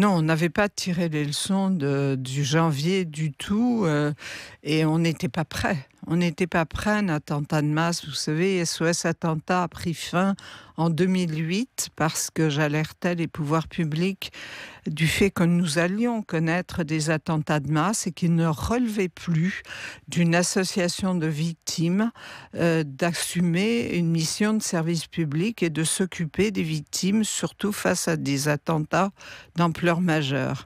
Non, on n'avait pas tiré les leçons du janvier du tout euh, et on n'était pas prêt. On n'était pas prêt à un attentat de masse. Vous savez, SOS Attentat a pris fin en 2008 parce que j'alertais les pouvoirs publics du fait que nous allions connaître des attentats de masse et qu'ils ne relevaient plus d'une association de victimes euh, d'assumer une mission de service public et de s'occuper des victimes, surtout face à des attentats d'ampleur majeure.